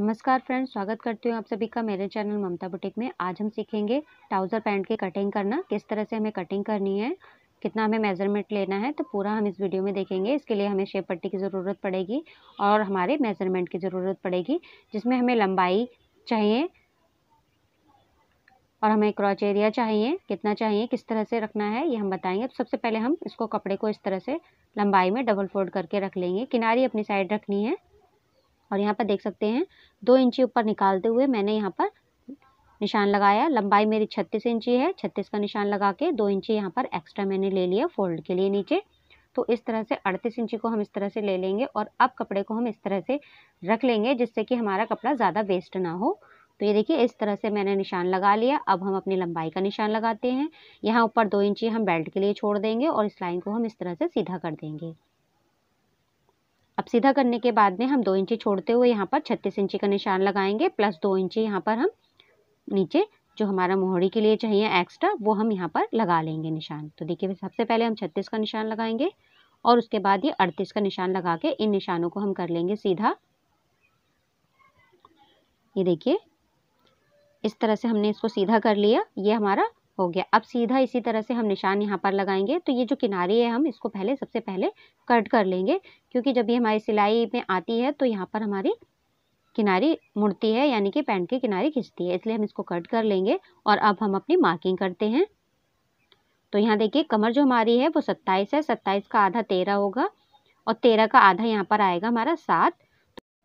नमस्कार फ्रेंड्स स्वागत करती हूँ आप सभी का मेरे चैनल ममता बुटीक में आज हम सीखेंगे ट्राउज़र पैंट की कटिंग करना किस तरह से हमें कटिंग करनी है कितना हमें मेज़रमेंट लेना है तो पूरा हम इस वीडियो में देखेंगे इसके लिए हमें शेप पट्टी की ज़रूरत पड़ेगी और हमारे मेज़रमेंट की ज़रूरत पड़ेगी जिसमें हमें लंबाई चाहिए और हमें क्रॉच एरिया चाहिए कितना चाहिए किस तरह से रखना है ये हम बताएंगे तो सबसे पहले हम इसको कपड़े को इस तरह से लंबाई में डबल फोल्ड करके रख लेंगे किनारी अपनी साइड रखनी है और यहाँ पर देख सकते हैं दो इंची ऊपर निकालते हुए मैंने यहाँ पर निशान लगाया लंबाई मेरी छत्तीस इंची है छत्तीस का निशान लगा के दो इंची यहाँ पर एक्स्ट्रा मैंने ले लिया फोल्ड के लिए नीचे तो इस तरह से अड़तीस इंची को हम इस तरह से ले लेंगे और अब कपड़े को हम इस तरह से रख लेंगे जिससे कि हमारा कपड़ा ज़्यादा वेस्ट ना हो तो ये देखिए इस तरह से मैंने निशान लगा लिया अब हम अपनी लंबाई का निशान लगाते हैं यहाँ ऊपर दो इंची हम बेल्ट के लिए छोड़ देंगे और इस लाइन को हम इस तरह से सीधा कर देंगे अब सीधा करने के बाद में हम दो इंची छोड़ते हुए यहाँ पर छत्तीस इंची का निशान लगाएंगे प्लस दो इंची यहाँ पर हम नीचे जो हमारा मोहड़ी के लिए चाहिए एक्स्ट्रा वो हम यहाँ पर लगा लेंगे निशान तो देखिए सबसे पहले हम छत्तीस का निशान लगाएंगे और उसके बाद ये अड़तीस का निशान लगा के इन निशानों को हम कर लेंगे सीधा ये देखिए इस तरह से हमने इसको सीधा कर लिया ये हमारा हो गया अब सीधा इसी तरह से हम निशान यहाँ पर लगाएंगे तो ये जो किनारी है हम इसको पहले सबसे पहले कट कर लेंगे क्योंकि जब ये हमारी सिलाई में आती है तो यहाँ पर हमारी किनारी मुड़ती है यानी कि पैंट के किनारे खिंचती है इसलिए हम इसको कट कर लेंगे और अब हम अपनी मार्किंग करते हैं तो यहाँ देखिए कमर जो हमारी है वो सत्ताईस है सत्ताईस का आधा तेरह होगा और तेरह का आधा यहाँ पर आएगा हमारा सात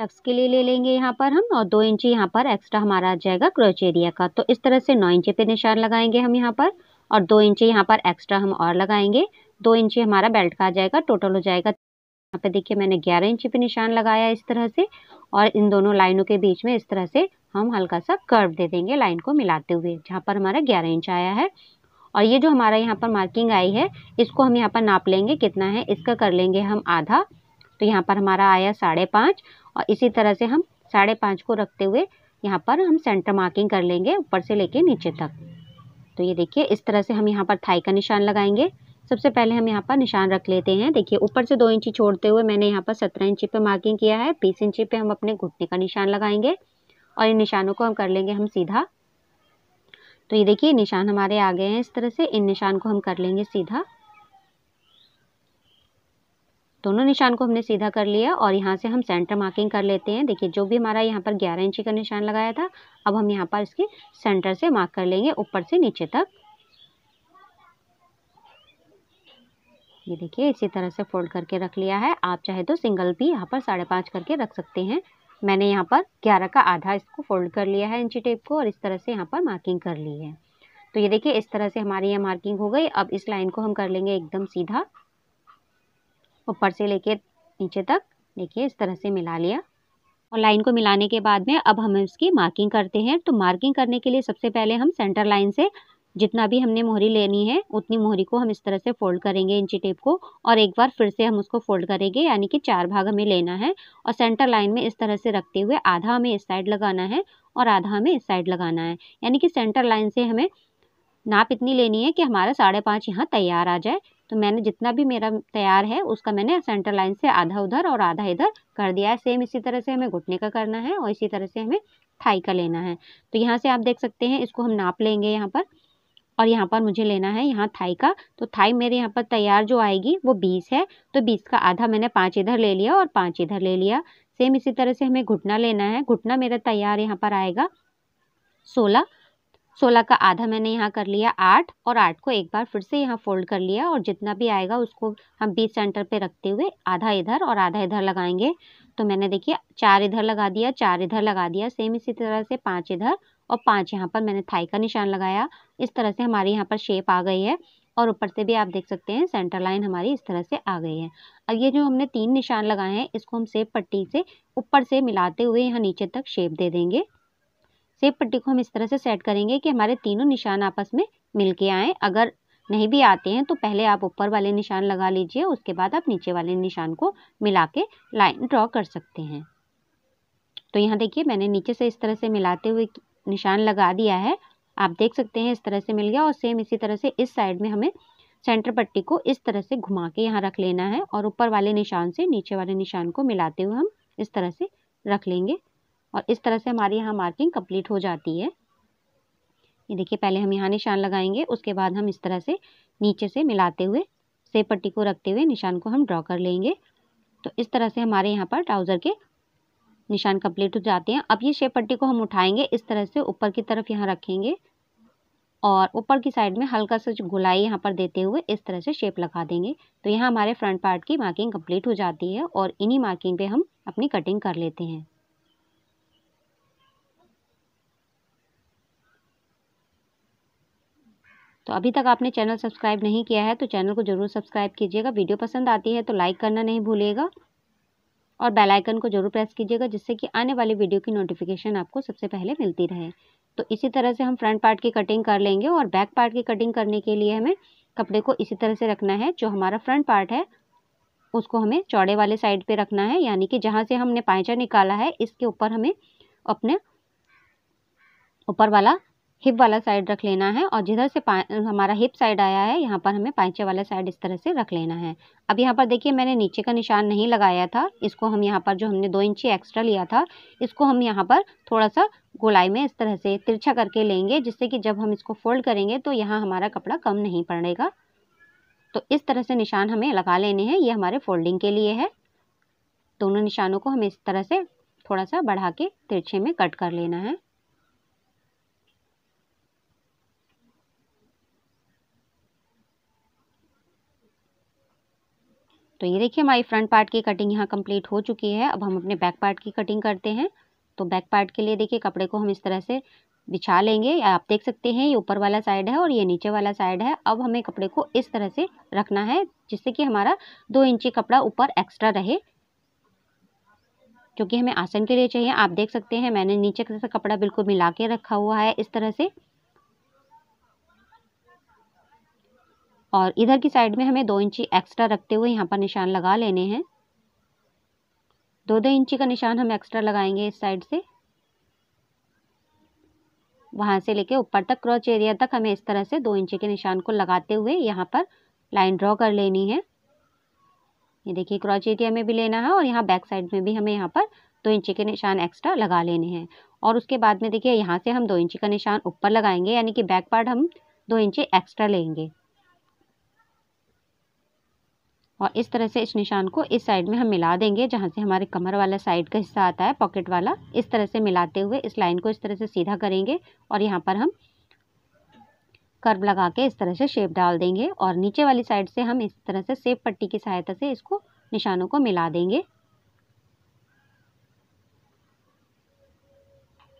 टक्स के लिए ले लेंगे यहाँ पर हम और दो इंची यहाँ पर एक्स्ट्रा हमारा आ जाएगा क्रोचेरिया का तो इस तरह से नौ इंची पे निशान लगाएंगे हम यहाँ पर और दो इंची यहाँ पर एक्स्ट्रा हम और लगाएंगे दो इंची हमारा बेल्ट का आ जाएगा टोटल हो जाएगा यहाँ पे देखिए मैंने ग्यारह इंची पे निशान लगाया इस तरह से और इन दोनों लाइनों के बीच में इस तरह से हम हल्का सा कर्व दे देंगे लाइन को मिलाते हुए जहाँ पर हमारा ग्यारह इंच आया है और ये जो हमारा यहाँ पर मार्किंग आई है इसको हम यहाँ पर नाप लेंगे कितना है इसका कर लेंगे हम आधा तो यहाँ पर हमारा आया साढ़े पाँच और इसी तरह से हम साढ़े पाँच को रखते हुए यहाँ पर हम सेंटर मार्किंग कर लेंगे ऊपर से लेके नीचे तक तो ये देखिए इस तरह से हम यहाँ पर थाई का निशान लगाएंगे सबसे पहले हम यहाँ पर निशान रख लेते हैं देखिए ऊपर से दो इंची छोड़ते हुए मैंने यहाँ पर सत्रह इंची पर मार्किंग किया है बीस इंची पर हम अपने घुटने का निशान लगाएंगे और इन निशानों को हम कर लेंगे हम सीधा तो ये देखिए निशान हमारे आ गए हैं इस तरह से इन निशान को हम कर लेंगे सीधा दोनों निशान को हमने सीधा कर लिया और यहाँ से हम सेंटर मार्किंग कर लेते हैं देखिए जो भी हमारा यहाँ पर ग्यारह इंची का निशान लगाया था अब हम यहाँ पर इसके सेंटर से मार्क कर लेंगे ऊपर से नीचे तक ये देखिए इसी तरह से फोल्ड करके रख लिया है आप चाहे तो सिंगल भी यहाँ पर साढ़े पाँच करके रख सकते हैं मैंने यहाँ पर ग्यारह का आधा इसको फोल्ड कर लिया है इंची टेप को और इस तरह से यहाँ पर मार्किंग कर ली है तो ये देखिए इस तरह से हमारी यहाँ मार्किंग हो गई अब इस लाइन को हम कर लेंगे एकदम सीधा ऊपर से लेके नीचे तक देखिए इस तरह से मिला लिया और लाइन को मिलाने के बाद में अब हम इसकी मार्किंग करते हैं तो मार्किंग करने के लिए सबसे पहले हम सेंटर लाइन से जितना भी हमने मोहरी लेनी है उतनी मोहरी को हम इस तरह से फोल्ड करेंगे इंची टेप को और एक बार फिर से हम उसको फोल्ड करेंगे यानी कि चार भाग हमें लेना है और सेंटर लाइन में इस तरह से रखते हुए आधा हमें इस साइड लगाना है और आधा हमें इस साइड लगाना है यानी कि सेंटर लाइन से हमें नाप इतनी लेनी है कि हमारा साढ़े पाँच यहाँ तैयार आ जाए तो मैंने जितना भी मेरा तैयार है उसका मैंने सेंटर लाइन से आधा उधर और आधा इधर कर दिया है सेम इसी तरह से हमें घुटने का करना है और इसी तरह से हमें थाई का लेना है तो यहाँ से आप देख सकते हैं इसको हम नाप लेंगे यहाँ पर और यहाँ पर मुझे लेना है यहाँ थाई का तो थाई मेरे यहाँ पर तैयार जो आएगी वो बीस है तो बीस का आधा मैंने पाँच इधर ले लिया और पाँच इधर ले लिया सेम इसी तरह से हमें घुटना लेना है घुटना मेरा तैयार यहाँ पर आएगा सोलह सोलह का आधा मैंने यहाँ कर लिया आठ और आठ को एक बार फिर से यहाँ फोल्ड कर लिया और जितना भी आएगा उसको हम बीच सेंटर पे रखते हुए आधा इधर और आधा इधर लगाएंगे तो मैंने देखिए चार इधर लगा दिया चार इधर लगा दिया सेम इसी तरह से पाँच इधर और पाँच यहाँ पर मैंने थाई का निशान लगाया इस तरह से हमारे यहाँ पर शेप आ गई है और ऊपर से भी आप देख सकते हैं सेंटर लाइन हमारी इस तरह से आ गई है अब ये जो हमने तीन निशान लगाए हैं इसको हम सेब पट्टी से ऊपर से मिलाते हुए यहाँ नीचे तक शेप दे देंगे सेब पट्टी को हम इस तरह से सेट करेंगे कि हमारे तीनों निशान आपस में मिल के आएँ अगर नहीं भी आते हैं तो पहले आप ऊपर वाले निशान लगा लीजिए उसके बाद आप नीचे वाले निशान को मिला के लाइन ड्रॉ कर सकते हैं तो यहाँ देखिए मैंने नीचे से इस तरह से मिलाते हुए निशान लगा दिया है आप देख सकते हैं इस तरह से मिल गया और सेम इसी तरह से इस साइड में हमें सेंटर पट्टी को इस तरह से घुमा के यहाँ रख लेना है और ऊपर वाले निशान से नीचे वाले निशान को मिलाते हुए हम इस तरह से रख लेंगे और इस तरह से हमारी यहाँ मार्किंग कंप्लीट हो जाती है ये देखिए पहले हम यहाँ निशान लगाएंगे उसके बाद हम इस तरह से नीचे से मिलाते हुए से पट्टी को रखते हुए निशान को हम ड्रॉ कर लेंगे तो इस तरह से हमारे यहाँ पर ट्राउज़र के निशान कंप्लीट हो जाते हैं अब ये शेप पट्टी को हम उठाएंगे इस तरह से ऊपर की तरफ यहाँ रखेंगे और ऊपर की साइड में हल्का सा गुलाई यहाँ पर देते हुए इस तरह से शेप लगा देंगे तो यहाँ हमारे फ्रंट पार्ट की मार्किंग कंप्लीट हो जाती है और इन्हीं मार्किंग पे हम अपनी कटिंग कर लेते हैं तो अभी तक आपने चैनल सब्सक्राइब नहीं किया है तो चैनल को ज़रूर सब्सक्राइब कीजिएगा वीडियो पसंद आती है तो लाइक करना नहीं भूलिएगा और बेल आइकन को जरूर प्रेस कीजिएगा जिससे कि आने वाली वीडियो की नोटिफिकेशन आपको सबसे पहले मिलती रहे तो इसी तरह से हम फ्रंट पार्ट की कटिंग कर लेंगे और बैक पार्ट की कटिंग करने के लिए हमें कपड़े को इसी तरह से रखना है जो हमारा फ्रंट पार्ट है उसको हमें चौड़े वाले साइड पर रखना है यानी कि जहाँ से हमने पाइचा निकाला है इसके ऊपर हमें अपने ऊपर वाला हिप वाला साइड रख लेना है और जिधर से हमारा हिप साइड आया है यहाँ पर हमें पैंचे वाला साइड इस तरह से रख लेना है अब यहाँ पर देखिए मैंने नीचे का निशान नहीं लगाया था इसको हम यहाँ पर जो हमने दो इंची एक्स्ट्रा लिया था इसको हम यहाँ पर थोड़ा सा गोलाई में इस तरह से तिरछा करके लेंगे जिससे कि जब हम इसको फोल्ड करेंगे तो यहाँ हमारा कपड़ा कम नहीं पड़ेगा तो इस तरह से निशान हमें लगा लेने हैं ये हमारे फोल्डिंग के लिए है दोनों निशानों को हमें इस तरह से थोड़ा सा बढ़ा के तिरछे में कट कर लेना है तो ये देखिए हमारी फ्रंट पार्ट की कटिंग यहाँ कंप्लीट हो चुकी है अब हम अपने बैक पार्ट की कटिंग करते हैं तो बैक पार्ट के लिए देखिए कपड़े को हम इस तरह से बिछा लेंगे आप देख सकते हैं ये ऊपर वाला साइड है और ये नीचे वाला साइड है अब हमें कपड़े को इस तरह से रखना है जिससे कि हमारा दो इंची कपड़ा ऊपर एक्स्ट्रा रहे क्योंकि हमें आसन के लिए चाहिए आप देख सकते हैं मैंने नीचे से कपड़ा बिल्कुल मिला के रखा हुआ है इस तरह से और इधर की साइड में हमें दो इंची एक्स्ट्रा रखते हुए यहाँ पर निशान लगा लेने हैं दो दो इंची का निशान हम एक्स्ट्रा लगाएंगे इस साइड से वहाँ से लेके ऊपर तक क्रॉच एरिया तक हमें इस तरह से दो इंची के निशान को लगाते हुए यहाँ पर लाइन ड्रॉ कर लेनी है ये देखिए क्रॉच एरिया में भी लेना है और यहाँ बैक साइड में भी हमें यहाँ पर दो इंची के निशान एक्स्ट्रा लगा लेने हैं और उसके बाद में देखिए यहाँ से हम दो इंची का निशान ऊपर लगाएंगे यानी कि बैक पार्ट हम दो इंची एक्स्ट्रा लेंगे और इस तरह से इस निशान को इस साइड में हम मिला देंगे जहाँ से हमारे कमर वाला साइड का हिस्सा आता है पॉकेट वाला इस तरह से मिलाते हुए इस लाइन को इस तरह से सीधा करेंगे और यहाँ पर हम कर्व लगा के इस तरह से शेप डाल देंगे और नीचे वाली साइड से हम इस तरह से सेब पट्टी की सहायता से इसको निशानों को मिला देंगे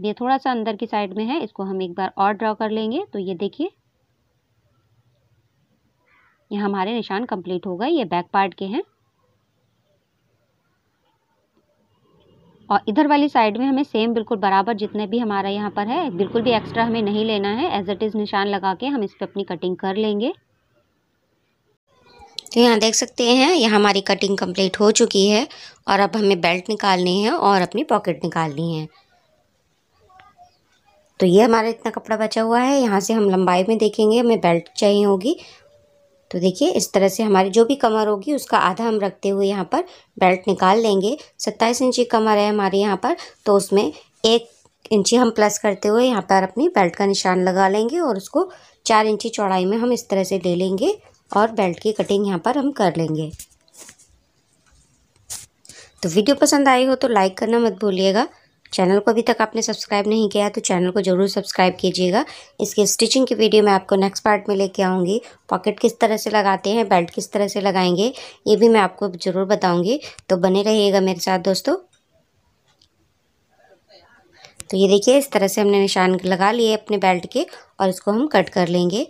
ये थोड़ा सा अंदर की साइड में है इसको हम एक बार और ड्रॉ कर लेंगे तो ये देखिए ये हमारे निशान कंप्लीट हो गए ये बैक पार्ट के हैं और इधर वाली साइड में हमें सेम बिल्कुल बराबर जितने भी हमारा यहाँ पर है बिल्कुल भी एक्स्ट्रा हमें नहीं लेना है एज इट इज़ निशान लगा के हम इस पर अपनी कटिंग कर लेंगे तो यहाँ देख सकते हैं ये हमारी कटिंग कंप्लीट हो चुकी है और अब हमें बेल्ट निकालनी है और अपनी पॉकेट निकालनी है तो ये हमारा इतना कपड़ा बचा हुआ है यहाँ से हम लंबाई में देखेंगे हमें बेल्ट चाहिए होगी तो देखिए इस तरह से हमारी जो भी कमर होगी उसका आधा हम रखते हुए यहाँ पर बेल्ट निकाल लेंगे सत्ताईस इंची कमर है हमारे यहाँ पर तो उसमें एक इंची हम प्लस करते हुए यहाँ पर अपनी बेल्ट का निशान लगा लेंगे और उसको चार इंची चौड़ाई में हम इस तरह से ले लेंगे और बेल्ट की कटिंग यहाँ पर हम कर लेंगे तो वीडियो पसंद आई हो तो लाइक करना मत भूलिएगा चैनल को अभी तक आपने सब्सक्राइब नहीं किया तो चैनल को ज़रूर सब्सक्राइब कीजिएगा इसके स्टिचिंग की वीडियो मैं आपको नेक्स्ट पार्ट में लेके आऊँगी पॉकेट किस तरह से लगाते हैं बेल्ट किस तरह से लगाएंगे ये भी मैं आपको ज़रूर बताऊँगी तो बने रहिएगा मेरे साथ दोस्तों तो ये देखिए इस तरह से हमने निशान लगा लिए अपने बेल्ट के और इसको हम कट कर लेंगे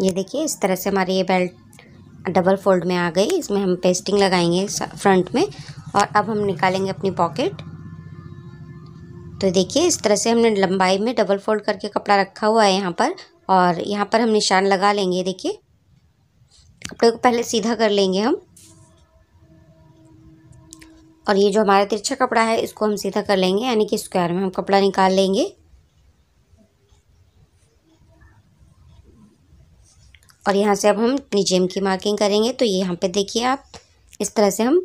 ये देखिए इस तरह से हमारी ये बेल्ट डबल फोल्ड में आ गई इसमें हम पेस्टिंग लगाएंगे फ्रंट में और अब हम निकालेंगे अपनी पॉकेट तो देखिए इस तरह से हमने लंबाई में डबल फोल्ड करके कपड़ा रखा हुआ है यहाँ पर और यहाँ पर हम निशान लगा लेंगे देखिए कपड़े को पहले सीधा कर लेंगे हम और ये जो हमारा तिरछा कपड़ा है इसको हम सीधा कर लेंगे यानी कि स्क्वायर में हम कपड़ा निकाल लेंगे और यहाँ से अब हम अपनी जेम की मार्किंग करेंगे तो ये यहाँ पे देखिए आप इस तरह से हम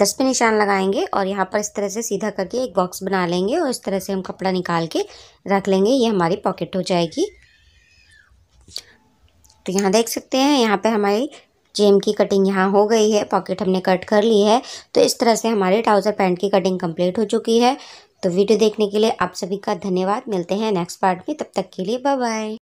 दस पे निशान लगाएंगे और यहाँ पर इस तरह से सीधा करके एक बॉक्स बना लेंगे और इस तरह से हम कपड़ा निकाल के रख लेंगे ये हमारी पॉकेट हो जाएगी तो यहाँ देख सकते हैं यहाँ पर हमारी जेम की कटिंग यहाँ हो गई है पॉकेट हमने कट कर ली है तो इस तरह से हमारे ट्राउज़र पैंट की कटिंग कंप्लीट हो चुकी है तो वीडियो देखने के लिए आप सभी का धन्यवाद मिलते हैं नेक्स्ट पार्ट में तब तक के लिए बाय बाय